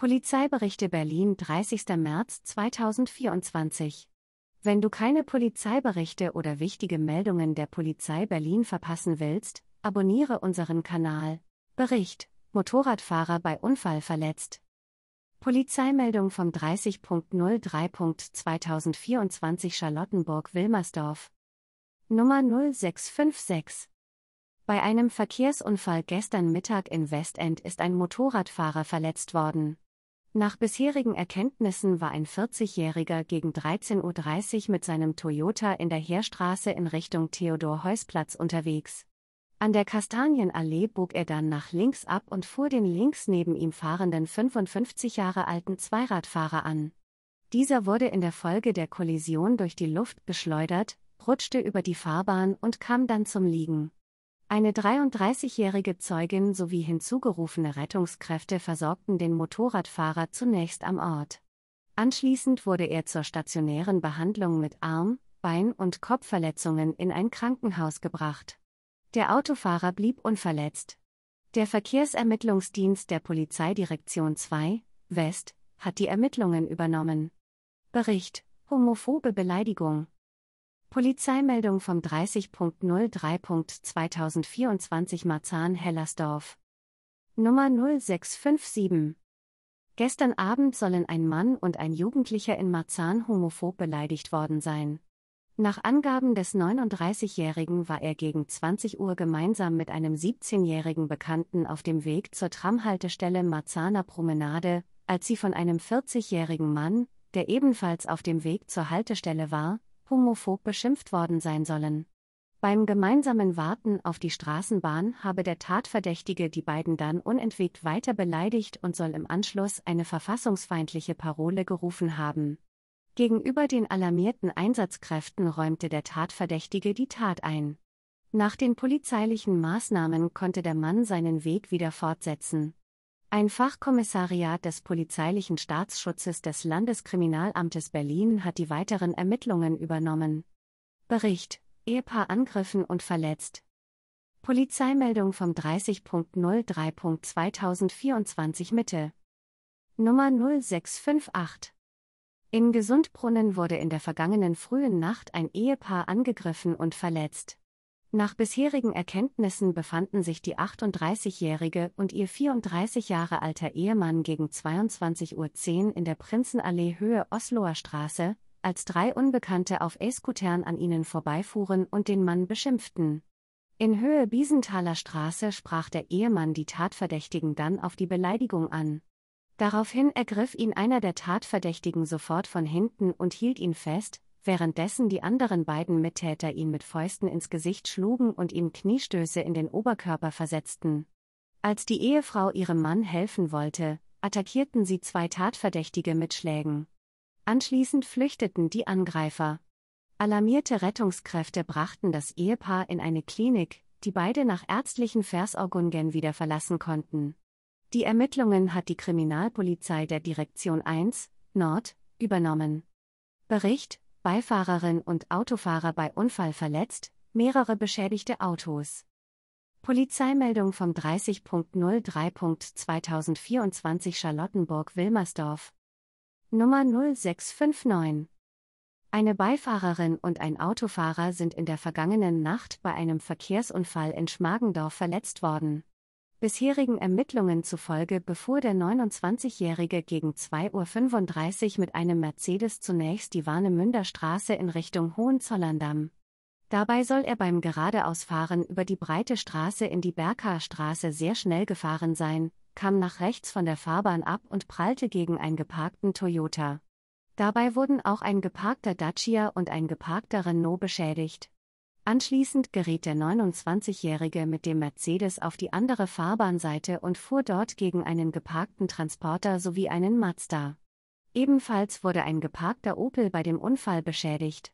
Polizeiberichte Berlin 30. März 2024 Wenn du keine Polizeiberichte oder wichtige Meldungen der Polizei Berlin verpassen willst, abonniere unseren Kanal. Bericht Motorradfahrer bei Unfall verletzt. Polizeimeldung vom 30.03.2024 Charlottenburg-Wilmersdorf. Nummer 0656 bei einem Verkehrsunfall gestern Mittag in Westend ist ein Motorradfahrer verletzt worden. Nach bisherigen Erkenntnissen war ein 40-Jähriger gegen 13.30 Uhr mit seinem Toyota in der Heerstraße in Richtung theodor heusplatz unterwegs. An der Kastanienallee bog er dann nach links ab und fuhr den links neben ihm fahrenden 55 Jahre alten Zweiradfahrer an. Dieser wurde in der Folge der Kollision durch die Luft geschleudert, rutschte über die Fahrbahn und kam dann zum Liegen. Eine 33-jährige Zeugin sowie hinzugerufene Rettungskräfte versorgten den Motorradfahrer zunächst am Ort. Anschließend wurde er zur stationären Behandlung mit Arm, Bein- und Kopfverletzungen in ein Krankenhaus gebracht. Der Autofahrer blieb unverletzt. Der Verkehrsermittlungsdienst der Polizeidirektion 2, West, hat die Ermittlungen übernommen. Bericht: Homophobe Beleidigung. Polizeimeldung vom 30.03.2024 Marzahn-Hellersdorf. Nummer 0657. Gestern Abend sollen ein Mann und ein Jugendlicher in Marzahn homophob beleidigt worden sein. Nach Angaben des 39-Jährigen war er gegen 20 Uhr gemeinsam mit einem 17-jährigen Bekannten auf dem Weg zur Tramhaltestelle Marzahner Promenade, als sie von einem 40-jährigen Mann, der ebenfalls auf dem Weg zur Haltestelle war, homophob beschimpft worden sein sollen. Beim gemeinsamen Warten auf die Straßenbahn habe der Tatverdächtige die beiden dann unentwegt weiter beleidigt und soll im Anschluss eine verfassungsfeindliche Parole gerufen haben. Gegenüber den alarmierten Einsatzkräften räumte der Tatverdächtige die Tat ein. Nach den polizeilichen Maßnahmen konnte der Mann seinen Weg wieder fortsetzen. Ein Fachkommissariat des polizeilichen Staatsschutzes des Landeskriminalamtes Berlin hat die weiteren Ermittlungen übernommen. Bericht: Ehepaar angriffen und verletzt. Polizeimeldung vom 30.03.2024 Mitte. Nummer 0658. In Gesundbrunnen wurde in der vergangenen frühen Nacht ein Ehepaar angegriffen und verletzt. Nach bisherigen Erkenntnissen befanden sich die 38-jährige und ihr 34 Jahre alter Ehemann gegen 22.10 Uhr in der Prinzenallee Höhe Osloer Straße, als drei Unbekannte auf E-Scootern an ihnen vorbeifuhren und den Mann beschimpften. In Höhe Biesenthaler Straße sprach der Ehemann die Tatverdächtigen dann auf die Beleidigung an. Daraufhin ergriff ihn einer der Tatverdächtigen sofort von hinten und hielt ihn fest, währenddessen die anderen beiden Mittäter ihn mit Fäusten ins Gesicht schlugen und ihm Kniestöße in den Oberkörper versetzten. Als die Ehefrau ihrem Mann helfen wollte, attackierten sie zwei Tatverdächtige mit Schlägen. Anschließend flüchteten die Angreifer. Alarmierte Rettungskräfte brachten das Ehepaar in eine Klinik, die beide nach ärztlichen Versorgungen wieder verlassen konnten. Die Ermittlungen hat die Kriminalpolizei der Direktion 1 Nord übernommen. Bericht Beifahrerin und Autofahrer bei Unfall verletzt, mehrere beschädigte Autos. Polizeimeldung vom 30.03.2024 Charlottenburg-Wilmersdorf. Nummer 0659. Eine Beifahrerin und ein Autofahrer sind in der vergangenen Nacht bei einem Verkehrsunfall in Schmargendorf verletzt worden. Bisherigen Ermittlungen zufolge befuhr der 29-Jährige gegen 2.35 Uhr mit einem Mercedes zunächst die Warnemünder Straße in Richtung Hohenzollerndamm. Dabei soll er beim Geradeausfahren über die breite Straße in die Berghaarstraße sehr schnell gefahren sein, kam nach rechts von der Fahrbahn ab und prallte gegen einen geparkten Toyota. Dabei wurden auch ein geparkter Dacia und ein geparkter Renault beschädigt. Anschließend geriet der 29-Jährige mit dem Mercedes auf die andere Fahrbahnseite und fuhr dort gegen einen geparkten Transporter sowie einen Mazda. Ebenfalls wurde ein geparkter Opel bei dem Unfall beschädigt.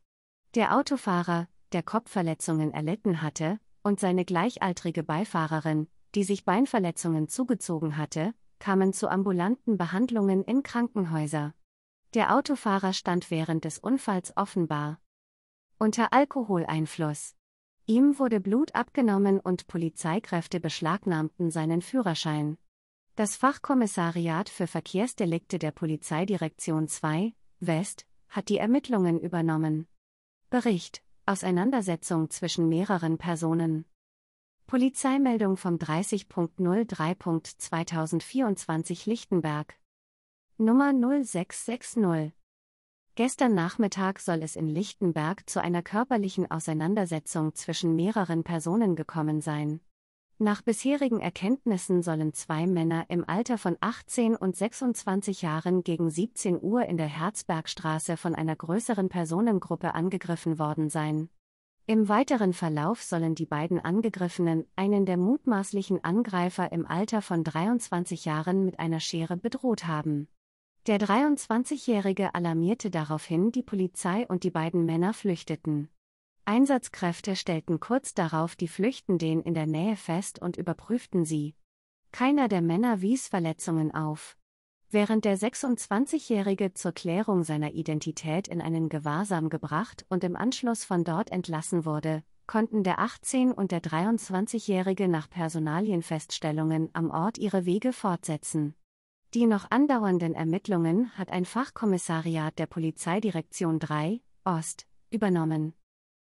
Der Autofahrer, der Kopfverletzungen erlitten hatte, und seine gleichaltrige Beifahrerin, die sich Beinverletzungen zugezogen hatte, kamen zu ambulanten Behandlungen in Krankenhäuser. Der Autofahrer stand während des Unfalls offenbar unter Alkoholeinfluss. Ihm wurde Blut abgenommen und Polizeikräfte beschlagnahmten seinen Führerschein. Das Fachkommissariat für Verkehrsdelikte der Polizeidirektion 2, West, hat die Ermittlungen übernommen. Bericht: Auseinandersetzung zwischen mehreren Personen. Polizeimeldung vom 30.03.2024 Lichtenberg. Nummer 0660 Gestern Nachmittag soll es in Lichtenberg zu einer körperlichen Auseinandersetzung zwischen mehreren Personen gekommen sein. Nach bisherigen Erkenntnissen sollen zwei Männer im Alter von 18 und 26 Jahren gegen 17 Uhr in der Herzbergstraße von einer größeren Personengruppe angegriffen worden sein. Im weiteren Verlauf sollen die beiden Angegriffenen einen der mutmaßlichen Angreifer im Alter von 23 Jahren mit einer Schere bedroht haben. Der 23-Jährige alarmierte daraufhin die Polizei und die beiden Männer flüchteten. Einsatzkräfte stellten kurz darauf die Flüchtenden in der Nähe fest und überprüften sie. Keiner der Männer wies Verletzungen auf. Während der 26-Jährige zur Klärung seiner Identität in einen Gewahrsam gebracht und im Anschluss von dort entlassen wurde, konnten der 18- und der 23-Jährige nach Personalienfeststellungen am Ort ihre Wege fortsetzen. Die noch andauernden Ermittlungen hat ein Fachkommissariat der Polizeidirektion 3, Ost, übernommen